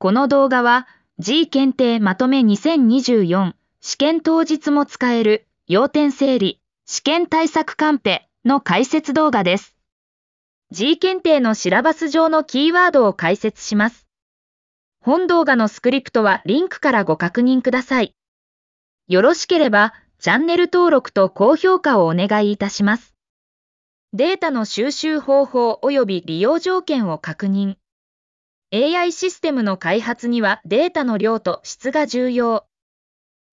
この動画は G 検定まとめ2024試験当日も使える要点整理試験対策カンペの解説動画です。G 検定のシラバス上のキーワードを解説します。本動画のスクリプトはリンクからご確認ください。よろしければチャンネル登録と高評価をお願いいたします。データの収集方法及び利用条件を確認。AI システムの開発にはデータの量と質が重要。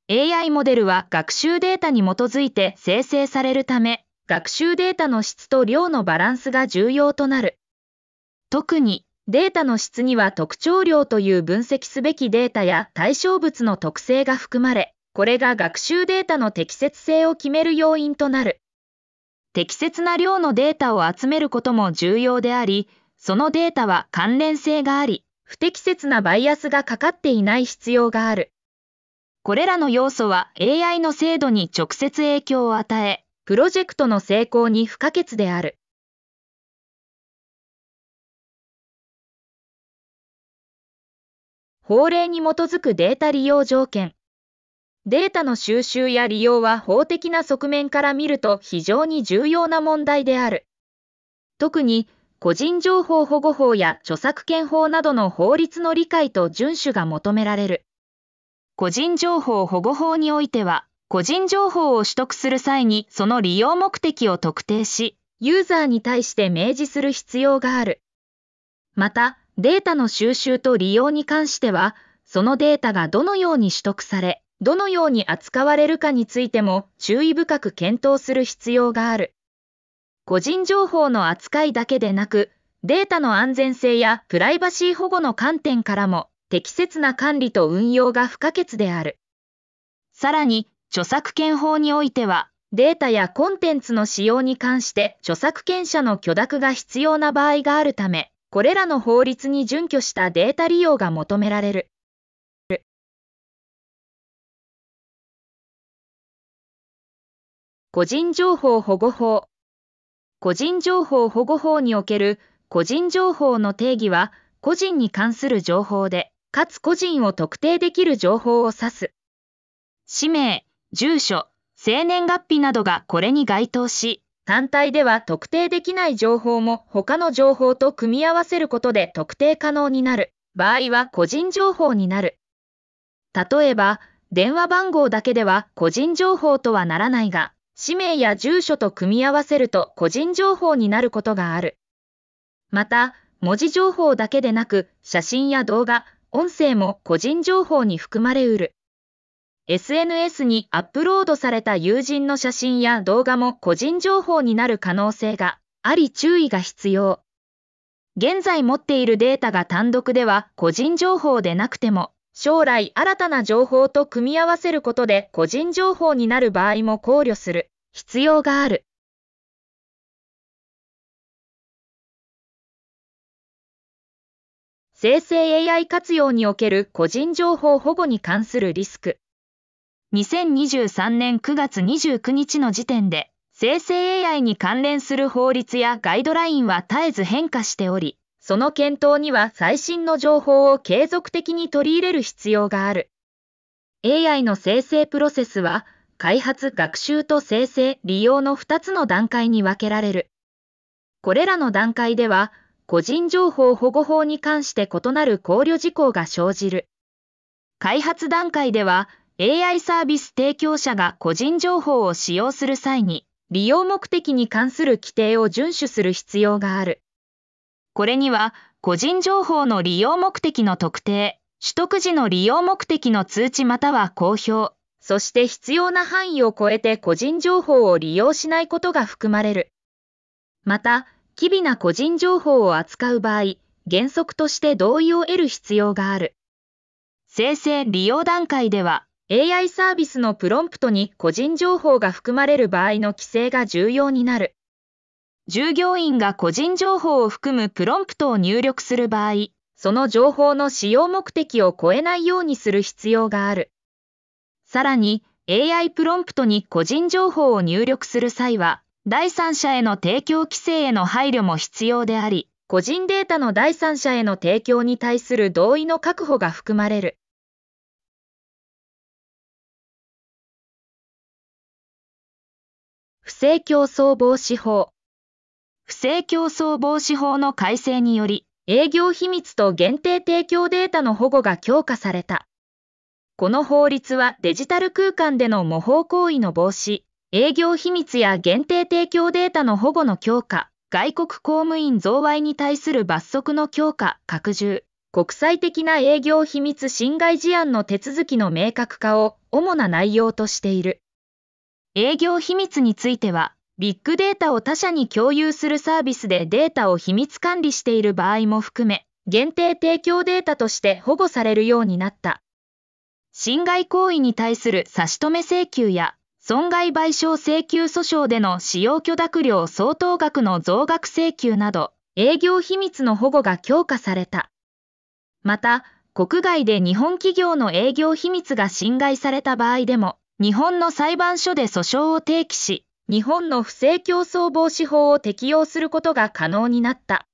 AI モデルは学習データに基づいて生成されるため、学習データの質と量のバランスが重要となる。特にデータの質には特徴量という分析すべきデータや対象物の特性が含まれ、これが学習データの適切性を決める要因となる。適切な量のデータを集めることも重要であり、そのデータは関連性があり、不適切なバイアスがかかっていない必要がある。これらの要素は AI の精度に直接影響を与え、プロジェクトの成功に不可欠である。法令に基づくデータ利用条件。データの収集や利用は法的な側面から見ると非常に重要な問題である。特に個人情報保護法や著作権法などの法律の理解と遵守が求められる。個人情報保護法においては、個人情報を取得する際にその利用目的を特定し、ユーザーに対して明示する必要がある。また、データの収集と利用に関しては、そのデータがどのように取得され、どのように扱われるかについても注意深く検討する必要がある。個人情報の扱いだけでなく、データの安全性やプライバシー保護の観点からも適切な管理と運用が不可欠である。さらに、著作権法においては、データやコンテンツの使用に関して著作権者の許諾が必要な場合があるため、これらの法律に準拠したデータ利用が求められる。個人情報保護法個人情報保護法における個人情報の定義は、個人に関する情報で、かつ個人を特定できる情報を指す。氏名、住所、生年月日などがこれに該当し、単体では特定できない情報も他の情報と組み合わせることで特定可能になる場合は個人情報になる。例えば、電話番号だけでは個人情報とはならないが、氏名や住所と組み合わせると個人情報になることがある。また、文字情報だけでなく、写真や動画、音声も個人情報に含まれうる。SNS にアップロードされた友人の写真や動画も個人情報になる可能性があり注意が必要。現在持っているデータが単独では個人情報でなくても将来新たな情報と組み合わせることで個人情報になる場合も考慮する必要がある。生成 AI 活用における個人情報保護に関するリスク。2023年9月29日の時点で、生成 AI に関連する法律やガイドラインは絶えず変化しており、その検討には最新の情報を継続的に取り入れる必要がある。AI の生成プロセスは、開発、学習と生成、利用の2つの段階に分けられる。これらの段階では、個人情報保護法に関して異なる考慮事項が生じる。開発段階では、AI サービス提供者が個人情報を使用する際に、利用目的に関する規定を遵守する必要がある。これには個人情報の利用目的の特定、取得時の利用目的の通知または公表、そして必要な範囲を超えて個人情報を利用しないことが含まれる。また、機微な個人情報を扱う場合、原則として同意を得る必要がある。生成利用段階では、AI サービスのプロンプトに個人情報が含まれる場合の規制が重要になる。従業員が個人情報を含むプロンプトを入力する場合、その情報の使用目的を超えないようにする必要がある。さらに、AI プロンプトに個人情報を入力する際は、第三者への提供規制への配慮も必要であり、個人データの第三者への提供に対する同意の確保が含まれる。不正競争防止法不正競争防止法の改正により、営業秘密と限定提供データの保護が強化された。この法律はデジタル空間での模倣行為の防止、営業秘密や限定提供データの保護の強化、外国公務員贈賄に対する罰則の強化、拡充、国際的な営業秘密侵害事案の手続きの明確化を主な内容としている。営業秘密については、ビッグデータを他社に共有するサービスでデータを秘密管理している場合も含め、限定提供データとして保護されるようになった。侵害行為に対する差し止め請求や損害賠償請求訴訟での使用許諾料相当額の増額請求など、営業秘密の保護が強化された。また、国外で日本企業の営業秘密が侵害された場合でも、日本の裁判所で訴訟を提起し、日本の不正競争防止法を適用することが可能になった。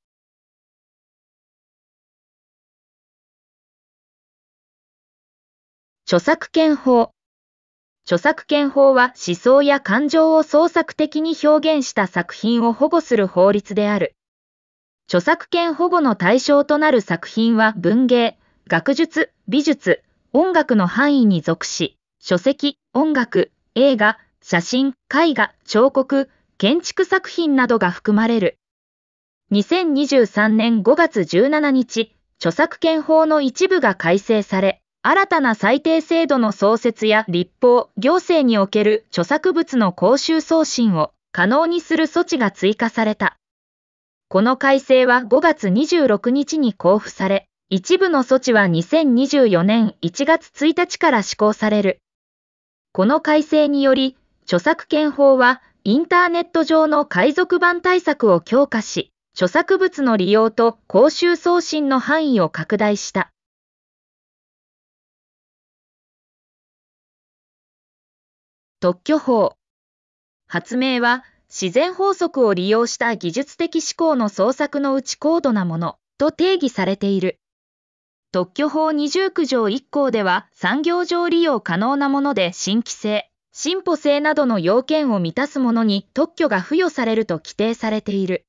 著作権法著作権法は思想や感情を創作的に表現した作品を保護する法律である。著作権保護の対象となる作品は文芸、学術、美術、音楽の範囲に属し、書籍、音楽、映画、写真、絵画、彫刻、建築作品などが含まれる。2023年5月17日、著作権法の一部が改正され、新たな最低制度の創設や立法、行政における著作物の公衆送信を可能にする措置が追加された。この改正は5月26日に交付され、一部の措置は2024年1月1日から施行される。この改正により、著作権法は、インターネット上の海賊版対策を強化し、著作物の利用と公衆送信の範囲を拡大した。特許法。発明は、自然法則を利用した技術的思考の創作のうち高度なものと定義されている。特許法二十九条一項では産業上利用可能なもので新規性、進歩性などの要件を満たすものに特許が付与されると規定されている。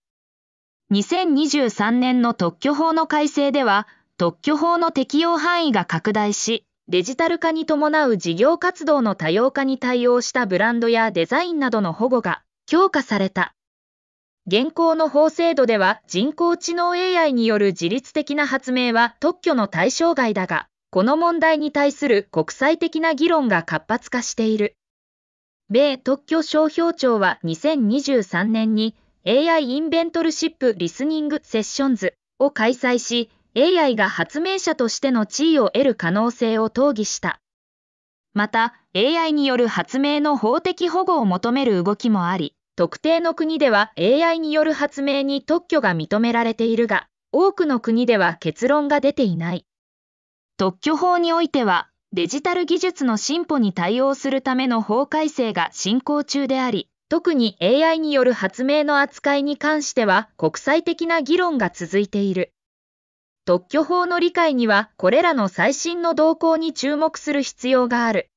2023年の特許法の改正では、特許法の適用範囲が拡大し、デジタル化に伴う事業活動の多様化に対応したブランドやデザインなどの保護が強化された。現行の法制度では人工知能 AI による自律的な発明は特許の対象外だが、この問題に対する国際的な議論が活発化している。米特許商標庁は2023年に AI インベントルシップリスニングセッションズを開催し、AI が発明者としての地位を得る可能性を討議した。また、AI による発明の法的保護を求める動きもあり、特定の国では AI による発明に特許が認められているが、多くの国では結論が出ていない。特許法においてはデジタル技術の進歩に対応するための法改正が進行中であり、特に AI による発明の扱いに関しては国際的な議論が続いている。特許法の理解にはこれらの最新の動向に注目する必要がある。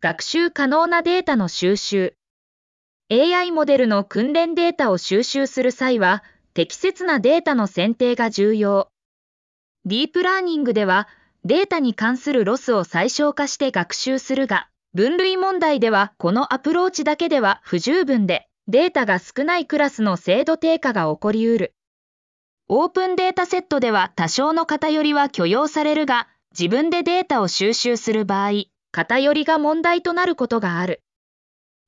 学習可能なデータの収集 AI モデルの訓練データを収集する際は適切なデータの選定が重要。ディープラーニングでは、データに関するロスを最小化して学習するが、分類問題ではこのアプローチだけでは不十分で、データが少ないクラスの精度低下が起こりうる。オープンデータセットでは多少の偏りは許容されるが、自分でデータを収集する場合、偏りが問題となることがある。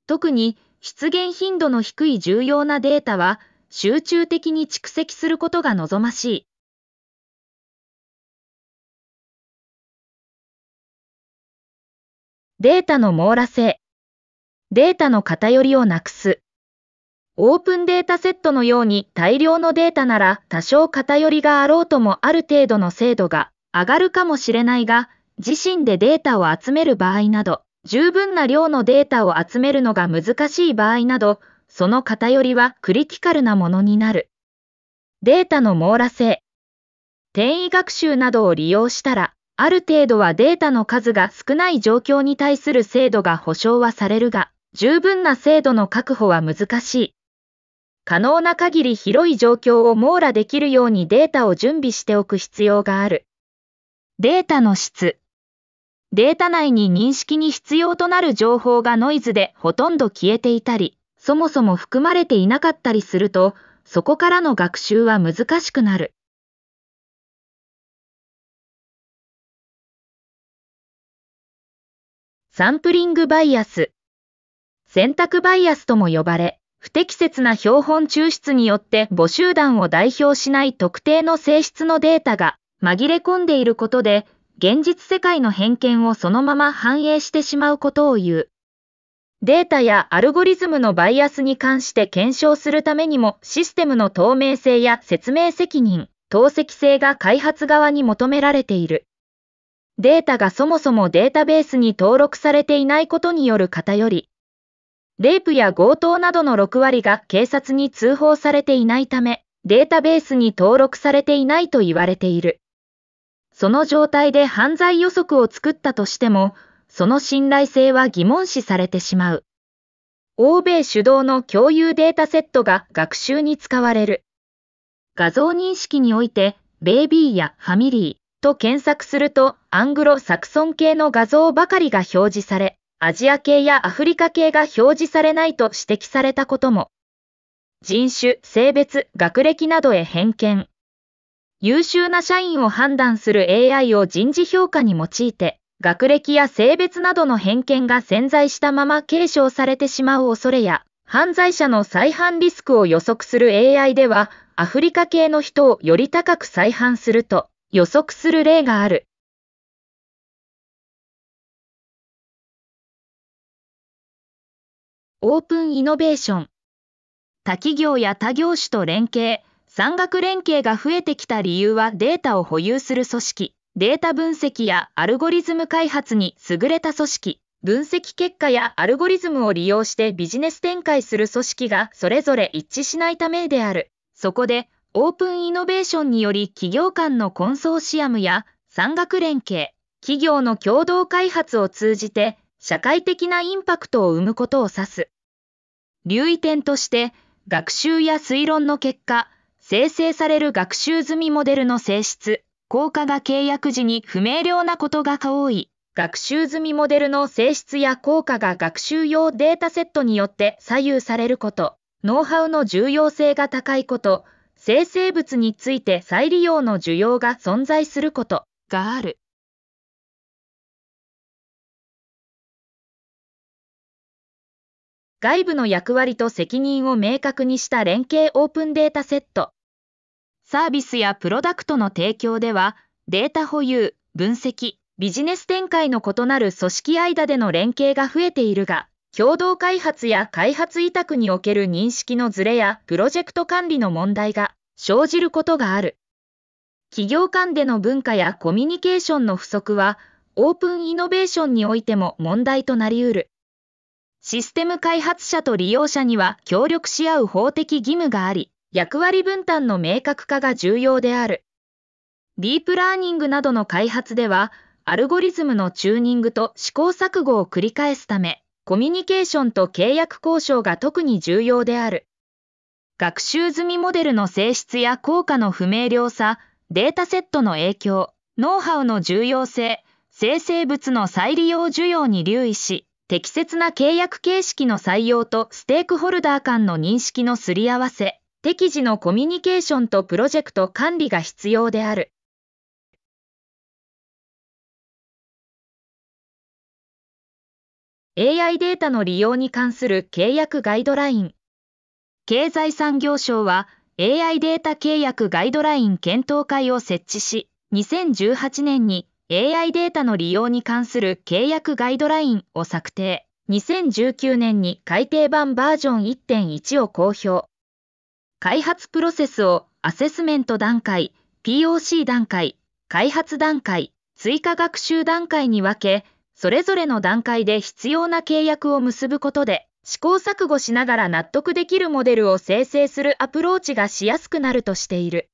特に、出現頻度の低い重要なデータは、集中的に蓄積することが望ましい。データの網羅性。データの偏りをなくす。オープンデータセットのように大量のデータなら多少偏りがあろうともある程度の精度が上がるかもしれないが、自身でデータを集める場合など、十分な量のデータを集めるのが難しい場合など、その偏りはクリティカルなものになる。データの網羅性。転移学習などを利用したら、ある程度はデータの数が少ない状況に対する精度が保証はされるが、十分な精度の確保は難しい。可能な限り広い状況を網羅できるようにデータを準備しておく必要がある。データの質。データ内に認識に必要となる情報がノイズでほとんど消えていたり、そもそも含まれていなかったりすると、そこからの学習は難しくなる。サンプリングバイアス。選択バイアスとも呼ばれ、不適切な標本抽出によって母集団を代表しない特定の性質のデータが紛れ込んでいることで、現実世界の偏見をそのまま反映してしまうことを言う。データやアルゴリズムのバイアスに関して検証するためにもシステムの透明性や説明責任、透析性が開発側に求められている。データがそもそもデータベースに登録されていないことによる偏り、レイプや強盗などの6割が警察に通報されていないため、データベースに登録されていないと言われている。その状態で犯罪予測を作ったとしても、その信頼性は疑問視されてしまう。欧米主導の共有データセットが学習に使われる。画像認識において、ベイビーやファミリーと検索すると、アングロサクソン系の画像ばかりが表示され、アジア系やアフリカ系が表示されないと指摘されたことも。人種、性別、学歴などへ偏見。優秀な社員を判断する AI を人事評価に用いて、学歴や性別などの偏見が潜在したまま継承されてしまう恐れや、犯罪者の再犯リスクを予測する AI では、アフリカ系の人をより高く再犯すると予測する例がある。オープンイノベーション。他企業や他業種と連携、産学連携が増えてきた理由はデータを保有する組織、データ分析やアルゴリズム開発に優れた組織、分析結果やアルゴリズムを利用してビジネス展開する組織がそれぞれ一致しないためである。そこで、オープンイノベーションにより企業間のコンソーシアムや産学連携、企業の共同開発を通じて社会的なインパクトを生むことを指す。留意点として、学習や推論の結果、生成される学習済みモデルの性質、効果が契約時に不明瞭なことが多い。学習済みモデルの性質や効果が学習用データセットによって左右されること、ノウハウの重要性が高いこと、生成物について再利用の需要が存在することがある。外部の役割と責任を明確にした連携オープンデータセット。サービスやプロダクトの提供では、データ保有、分析、ビジネス展開の異なる組織間での連携が増えているが、共同開発や開発委託における認識のズレやプロジェクト管理の問題が生じることがある。企業間での文化やコミュニケーションの不足は、オープンイノベーションにおいても問題となり得る。システム開発者と利用者には協力し合う法的義務があり、役割分担の明確化が重要である。ディープラーニングなどの開発では、アルゴリズムのチューニングと試行錯誤を繰り返すため、コミュニケーションと契約交渉が特に重要である。学習済みモデルの性質や効果の不明瞭さ、データセットの影響、ノウハウの重要性、生成物の再利用需要に留意し、適切な契約形式の採用とステークホルダー間の認識のすり合わせ、適時のコミュニケーションとプロジェクト管理が必要である。AI データの利用に関する契約ガイドライン。経済産業省は AI データ契約ガイドライン検討会を設置し、2018年に AI データの利用に関する契約ガイドラインを策定。2019年に改訂版バージョン1.1を公表。開発プロセスをアセスメント段階、POC 段階、開発段階、追加学習段階に分け、それぞれの段階で必要な契約を結ぶことで、試行錯誤しながら納得できるモデルを生成するアプローチがしやすくなるとしている。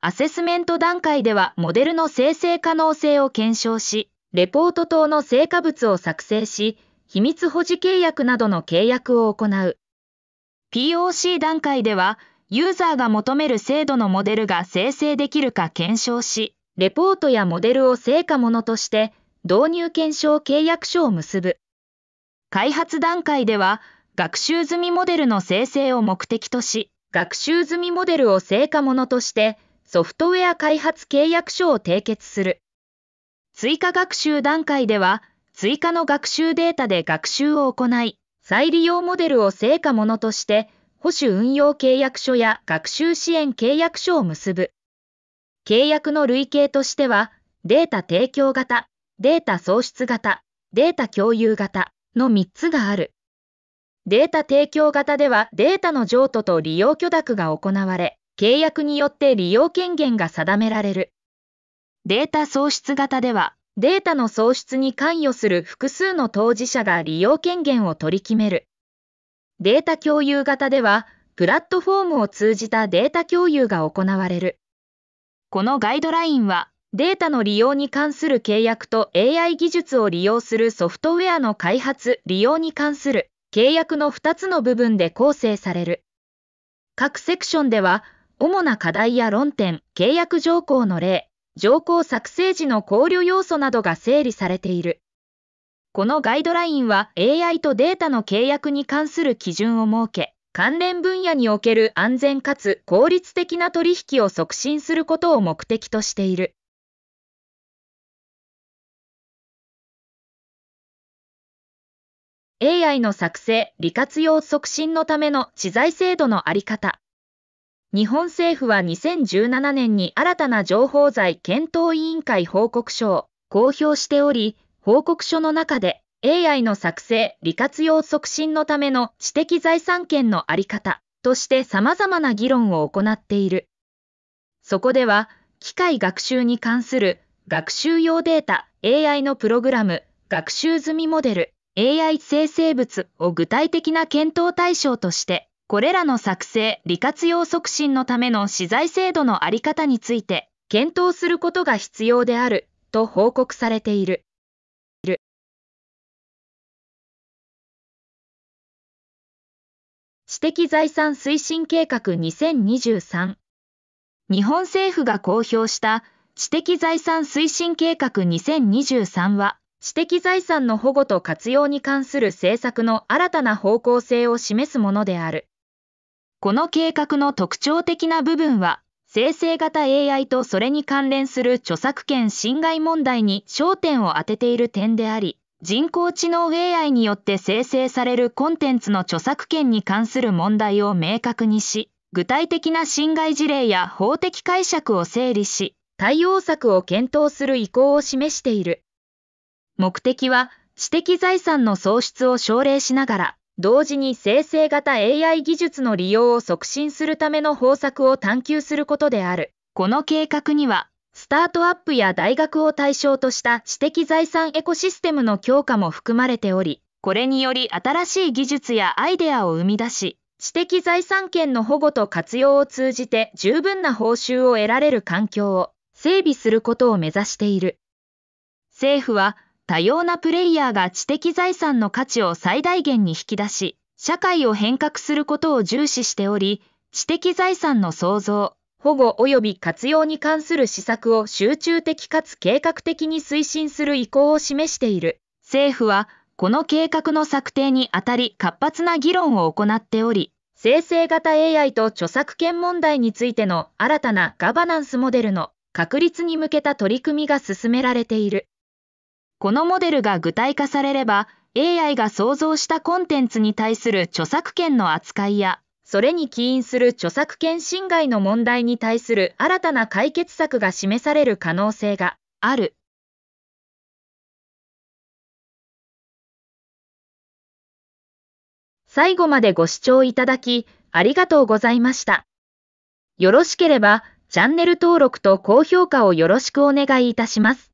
アセスメント段階ではモデルの生成可能性を検証し、レポート等の成果物を作成し、秘密保持契約などの契約を行う。POC 段階では、ユーザーが求める制度のモデルが生成できるか検証し、レポートやモデルを成果ものとして導入検証契約書を結ぶ。開発段階では、学習済みモデルの生成を目的とし、学習済みモデルを成果ものとしてソフトウェア開発契約書を締結する。追加学習段階では、追加の学習データで学習を行い、再利用モデルを成果のとして、保守運用契約書や学習支援契約書を結ぶ。契約の類型としては、データ提供型、データ創出型、データ共有型の3つがある。データ提供型ではデータの譲渡と利用許諾が行われ、契約によって利用権限が定められる。データ創出型では、データの創出に関与する複数の当事者が利用権限を取り決める。データ共有型では、プラットフォームを通じたデータ共有が行われる。このガイドラインは、データの利用に関する契約と AI 技術を利用するソフトウェアの開発・利用に関する契約の2つの部分で構成される。各セクションでは、主な課題や論点、契約条項の例、条項作成時の考慮要素などが整理されている。このガイドラインは AI とデータの契約に関する基準を設け、関連分野における安全かつ効率的な取引を促進することを目的としている。AI の作成・利活用促進のための知財制度のあり方。日本政府は2017年に新たな情報財検討委員会報告書を公表しており、報告書の中で AI の作成、利活用促進のための知的財産権のあり方として様々な議論を行っている。そこでは、機械学習に関する学習用データ、AI のプログラム、学習済みモデル、AI 生成物を具体的な検討対象として、これらの作成・利活用促進のための資材制度のあり方について検討することが必要であると報告されている。知的財産推進計画2023日本政府が公表した知的財産推進計画2023は知的財産の保護と活用に関する政策の新たな方向性を示すものである。この計画の特徴的な部分は、生成型 AI とそれに関連する著作権侵害問題に焦点を当てている点であり、人工知能 AI によって生成されるコンテンツの著作権に関する問題を明確にし、具体的な侵害事例や法的解釈を整理し、対応策を検討する意向を示している。目的は、知的財産の創出を奨励しながら、同時に生成型 AI 技術の利用を促進するための方策を探求することである。この計画には、スタートアップや大学を対象とした知的財産エコシステムの強化も含まれており、これにより新しい技術やアイデアを生み出し、知的財産権の保護と活用を通じて十分な報酬を得られる環境を整備することを目指している。政府は多様なプレイヤーが知的財産の価値を最大限に引き出し、社会を変革することを重視しており、知的財産の創造、保護及び活用に関する施策を集中的かつ計画的に推進する意向を示している。政府は、この計画の策定にあたり活発な議論を行っており、生成型 AI と著作権問題についての新たなガバナンスモデルの確立に向けた取り組みが進められている。このモデルが具体化されれば、AI が創造したコンテンツに対する著作権の扱いや、それに起因する著作権侵害の問題に対する新たな解決策が示される可能性がある。最後までご視聴いただき、ありがとうございました。よろしければ、チャンネル登録と高評価をよろしくお願いいたします。